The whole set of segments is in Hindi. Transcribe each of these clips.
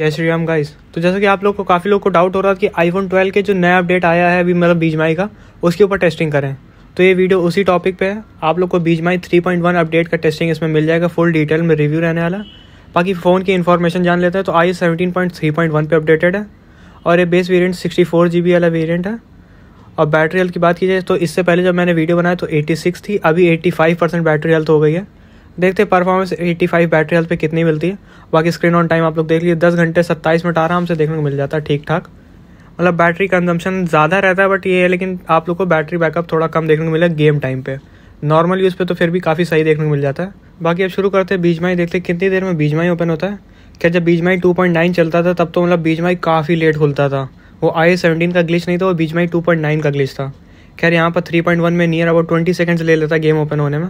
जय श्री राम गाइस तो जैसा कि आप लोग को काफ़ी लोग को डाउट हो रहा था कि आईफोन 12 के जो नया अपडेट आया है अभी मतलब माई का उसके ऊपर टेस्टिंग करें तो ये वीडियो उसी टॉपिक पे है आप लोग को पॉइंट 3.1 अपडेट का टेस्टिंग इसमें मिल जाएगा फुल डिटेल में रिव्यू रहने वाला बाकी फ़ोन की इन्फॉर्मेशन जान लेते हैं तो आई सेवनटीन पे अपडेटेड है और ये बेस वेरियंट सिक्सटी वाला वेरियंट है और बैटरी हेल्थ की बात की जाए तो इससे पहले जब मैंने वीडियो बनाया तो एट्टी थी अभी एट्टी बैटरी हेल्थ हो गई है देखते हैं परफॉर्मेंस 85 बैटरी हेल्थ पे कितनी मिलती है बाकी स्क्रीन ऑन टाइम आप लोग देख लीजिए 10 घंटे 27 मिनट आराम से देखने को मिल जाता है ठीक ठाक मतलब बैटरी कंजम्पशन ज़्यादा रहता है बट ये है लेकिन आप लोग को बैटरी बैकअप थोड़ा कम देखने को मिला गेम टाइम पर नॉर्मल यूज़ पर तो फिर भी काफ़ी सही देखने को मिल जाता है बाकी अब शुरू करते हैं माई देखते हैं कितनी देर में माई ओपन होता है क्या जब माई टू चलता था तब तो मतलब माई काफ़ी लेट खुलता था वो आई सेवनटीन का ग्लिच नहीं था वो पॉइंट नाइन का ग्लिच था खैर यहाँ पर 3.1 में नियर अबाउट ट्वेंटी सेकेंड्स ले लेता गेम ओपन होने में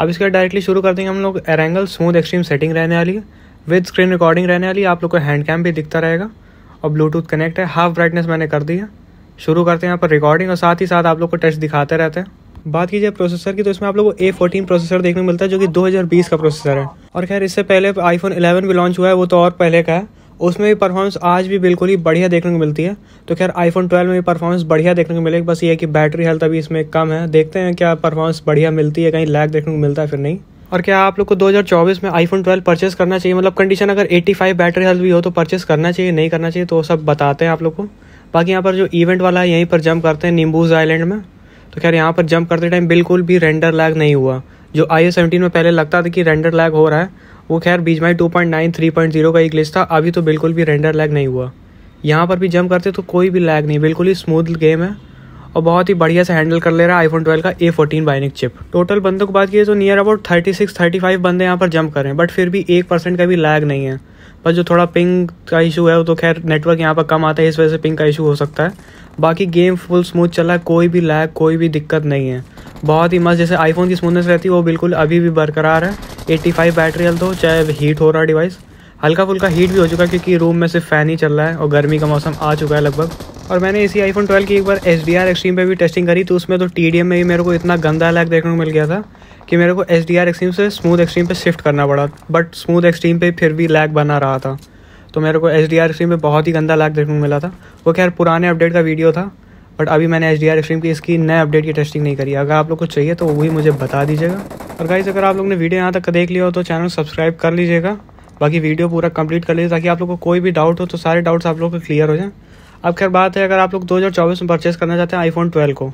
अब इसका डायरेक्टली शुरू कर देंगे हम लोग एरेंगल स्मूथ एक्सट्रीम सेटिंग रहने वाली है विद स्क्रीन रिकॉर्डिंग रहने वाली है आप लोग को हैंड कैम भी दिखता रहेगा और ब्लूटूथ कनेक्ट है हाफ ब्राइटनेस मैंने कर दी है शुरू करते हैं यहाँ पर रिकॉर्डिंग और साथ ही साथ आप लोग को टच दिखाते रहते हैं बात की जाए प्रोसेसर की तो इसमें आप लोग को ए फोर्टीन प्रोसेसर देखने को मिलता है जो कि 2020 का प्रोसेसर है और खैर इससे पहले आईफोन 11 भी लॉन्च हुआ है वो तो और पहले का है उसमें भी परफॉर्मेंस आज भी बिल्कुल ही बढ़िया देखने को मिलती है तो खैर आईफोन 12 में भी परफॉर्मेंस बढ़िया देखने को मिलेगी बस ये है कि बैटरी हेल्थ अभी इसमें कम है देखते हैं क्या परफॉर्मेंस बढ़िया मिलती है कहीं लैग देखने को मिलता है फिर नहीं और क्या आप लोग को 2024 में आईफोन 12 परचेस करना चाहिए मतलब कंडीशन अगर 85 बैटरी हेल्थ भी हो तो परचेस करना चाहिए नहीं करना चाहिए तो सब बताते हैं आप लोग को बाकी यहाँ पर जो इवेंट वाला है यहीं पर जंप करते हैं नींबूज आइलैंड में तो खैर यहाँ पर जंप करते टाइम बिल्कुल भी रेंडर लैग नहीं हुआ जो आई में पहले लगता था कि रेंडर लैग हो रहा है वो खैर बीच में two point nine three point zero का एक ग्लिच था अभी तो बिल्कुल भी रेंडर लैग नहीं हुआ यहाँ पर भी जम करते तो कोई भी लैग नहीं बिल्कुल ही स्मूथ गेम है और बहुत ही बढ़िया से हैंडल कर ले रहा है आईफोन ट्वेल्व का A fourteen bionic chip total बंदों को बात की तो near about thirty six thirty five बंदे यहाँ पर जंप करें बट फिर भी एक परसेंट का भी लैग नहीं है बस जो थोड़ा पिंग का इशू है वो तो खैर नेटवर्क यहाँ पर कम आता है इस वजह से पिंग का इशू हो सकता है बाकी गेम फुल स्मूथ चला है कोई भी लैग कोई भी दिक्कत नहीं है बहुत ही मस्त जैसे आईफोन की स्मूथनेस रहती है वो बिल्कुल अभी भी बरकरार है 85 बैटरी हल तो चाहे हीट हो रहा है डिवाइस हल्का फुल्का हीट भी हो चुका है क्योंकि रूम में सिर्फ फ़ैन ही चल रहा है और गर्मी का मौसम आ चुका है लगभग और मैंने इसी आईफोन 12 की एक बार एच डी आर एक्सट्रीम पर भी टेस्टिंग करी तो उसमें तो टी डी एम में भी मेरे को इतना गंदा लैग देखने को मिल गया था कि मेरे को एच डी आर एक्सट्रीम से स्मूथ एक्सट्रीम पर शिफ्ट करना पड़ा बट स्मूथ एक्सट्रीम पर फिर भी लैग बना रहा था तो मेरे को एच डी आर एक्सट्रीम पर बहुत ही गंदा लैग देखने को मिला था वो खैर पुराने अपडेट का वीडियो था बट अभी मैंने एच डी आर स्ट्रीम की इसकी नए अपडेट की टेस्टिंग नहीं करी अगर आप लोग को चाहिए तो वही मुझे बता दीजिएगा और गाइज अगर आप लोग ने वीडियो यहाँ तक देख लिया हो तो चैनल सब्सक्राइब कर लीजिएगा बाकी वीडियो पूरा कंप्लीट कर लीजिए ताकि आप लोग को कोई भी डाउट हो तो सारे डाउट्स आप लोग को क्लियर हो जाएँ अब खैर बात है अगर आप लोग 2024 में परचेस करना चाहते हैं आईफोन 12 को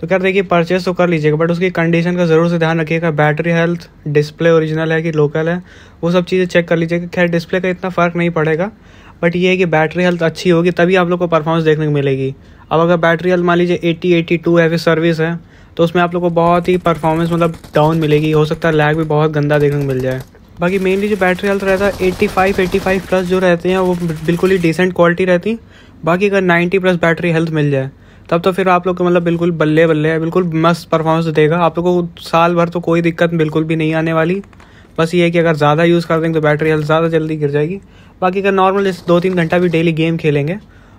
तो क्या देखिए परचेस तो कर लीजिएगा बट उसकी कंडीशन का ज़रूर से ध्यान रखिएगा बैटरी हेल्थ डिस्प्ले ओरिजिनल है कि लोकल है वो सब चीज़ें चेक कर लीजिएगा खैर डिस्प्ले का इतना फ़र्क नहीं पड़ेगा बट ये है कि बैटरी हेल्थ अच्छी होगी तभी आप लोग को परफॉर्मेंस देखने को मिलेगी अब अगर बैटरी अल मान लीजिए एट्टी एट्टी टू है सर्विस है तो उसमें आप लोग को बहुत ही परफॉर्मेंस मतलब डाउन मिलेगी हो सकता है लैग भी बहुत गंदा देखने को मिल जाए बाकी मेनली जो बैटरी हेल्थ रहता है eighty five eighty five plus जो रहते हैं वो बिल्कुल ही डिसेंट क्वालिटी रहती बाकी अगर नाइन्टी प्लस बैटरी हेल्थ मिल जाए तब तो फिर आप लोग को मतलब बिल्कुल बल्ले बल्ले है बिल्कुल मस्त परफॉर्मेंस देगा आप लोग को साल भर तो कोई दिक्कत बिल्कुल भी नहीं आने वाली बस ये है कि अगर ज़्यादा यूज़ कर देंगे तो बैटरी हेल्थ ज़्यादा जल्दी गिर जाएगी बाकी अगर नॉर्मल जैसे दो तीन घंटा भी डेली गेम खेलेंगे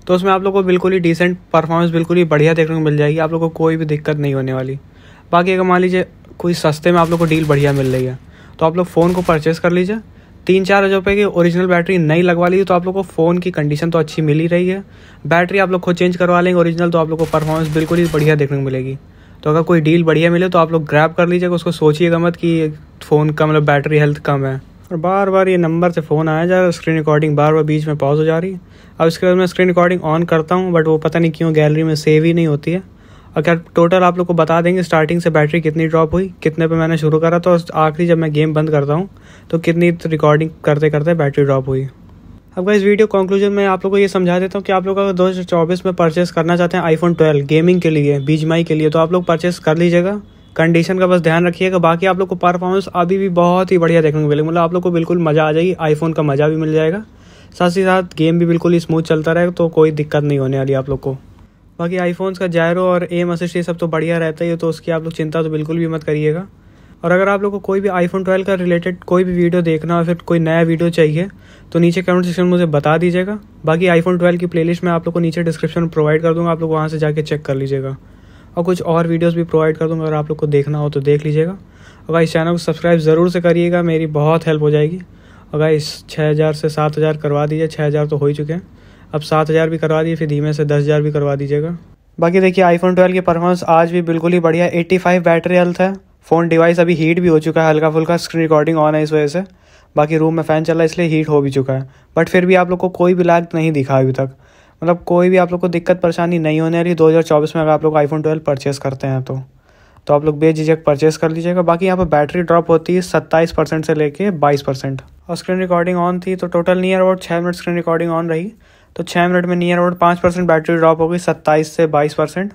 तो उसमें आप लोग को बिल्कुल ही डिसेंट परफॉर्मेंस बिल्कुल ही बढ़िया देखने को मिल जाएगी आप लोग को कोई भी दिक्कत नहीं होने वाली बाकी अगर मान लीजिए कोई सस्ते में आप लोग को डील बढ़िया मिल रही है तो आप लोग फ़ोन को परचेज़ कर लीजिए तीन चार हज़ार रुपये की ओरिजिनल बैटरी नहीं लगवा लीजिए तो आप लोग को फ़ोन की कंडीशन तो अच्छी मिल ही रही है बैटरी आप लोग खुद चेंज करवा लेंगे ओरिजिनल तो आप लोग को परफॉर्मेंस बिल्कुल ही बढ़िया देखने को मिलेगी तो अगर कोई डील बढ़िया मिले तो आप लोग ग्रैब कर लीजिएगा उसको सोचिएगा मत कि फ़ोन का मतलब बैटरी हेल्थ कम है और बार बार ये नंबर से फ़ोन आया जा रहा है स्क्रीन रिकॉर्डिंग बार बार बीच में पॉज हो जा रही है अब इसके बाद मैं स्क्रीन रिकॉर्डिंग ऑन करता हूँ बट वो पता नहीं क्यों गैलरी में सेव ही नहीं होती है और क्या टोटल आप लोग को बता देंगे स्टार्टिंग से बैटरी कितनी ड्रॉप हुई कितने पे मैंने शुरू करा था तो और आखिरी जब मैं गेम बंद करता हूँ तो कितनी रिकॉर्डिंग करते करते बैटरी ड्रॉप हुई अब इस वीडियो कंक्लूजन में आप लोग को ये समझा देता हूँ कि आप लोग अगर दो हज़ार चौबीस में परचेस करना चाहते हैं आईफोन ट्वेल्व गेमिंग के लिए बीजमाई के लिए तो आप लोग परचेस कर लीजिएगा कंडीशन का बस ध्यान रखिएगा बाकी आप लोग को परफॉर्मेंस अभी भी बहुत ही बढ़िया देखने को मिलेगा मतलब आप लोग को बिल्कुल मज़ा आ जाएगी आईफोन का मज़ा भी मिल जाएगा साथ ही साथ गेम भी बिल्कुल ही स्मूथ चलता रहेगा तो कोई दिक्कत नहीं होने वाली आप लोग को बाकी आईफोन्स का जायरो और एम असिस्ट ये सब तो बढ़िया रहता है तो उसकी आप लोग चिंता तो बिल्कुल भी मत करिएगा और अगर आप लोग को कोई भी आईफोन 12 का रिलेटेड कोई भी वीडियो देखना हो फिर कोई नया वीडियो चाहिए तो नीचे कमेंट सेक्शन में मुझे बता दीजिएगा बाकी आईफोन 12 की प्लेलिस्ट मैं आप लोग को नीचे डिस्क्रिप्शन में प्रोवाइड कर दूंगा आप लोग वहाँ से जाके चेक कर लीजिएगा और कुछ और वीडियोस भी प्रोवाइड कर दूँगा अगर आप लोग को देखना हो तो देख लीजिएगा और इस चैनल को सब्सक्राइब ज़रूर से करिएगा मेरी बहुत हेल्प हो जाएगी अगर इस छः हज़ार से सात हज़ार करवा दीजिए छः हज़ार तो हो ही चुके हैं अब सात हज़ार भी करवा दिए फिर धीमे से दस हज़ार भी करवा दीजिएगा बाकी देखिए आईफोन ट्वेल्व की परफॉर्मेंस आज भी बिल्कुल ही बढ़िया एट्टी फाइव बैटरी हेल्थ है फ़ोन डिवाइस अभी हीट भी हो चुका है हल्का फुल्का स्क्रीन रिकॉर्डिंग ऑन है इस वजह से बाकी रूम में फ़ैन चल रहा है इसलिए हीट हो भी चुका है बट फिर भी आप लोग को कोई भी लैग नहीं दिखा अभी तक मतलब कोई भी आप लोग को दिक्कत परेशानी नहीं होने वाली चौबीस में अगर आप लोग आईफोन ट्वेल्व परचेस करते हैं तो तो आप लोग बेझिझक परचेस कर लीजिएगा बाकी यहाँ पर बैटरी ड्रॉप होती है सत्ताईस परसेंट से लेके बाईस परसेंट और स्क्रीन रिकॉर्डिंग ऑन थी तो टोटल नियर अबाउट छः मिनट स्क्रीन रिकॉर्डिंग ऑन रही तो छः मिनट में नियर अबाउट पाँच परसेंट बैटरी ड्रॉप होगी सत्ताईस से बाईस परसेंट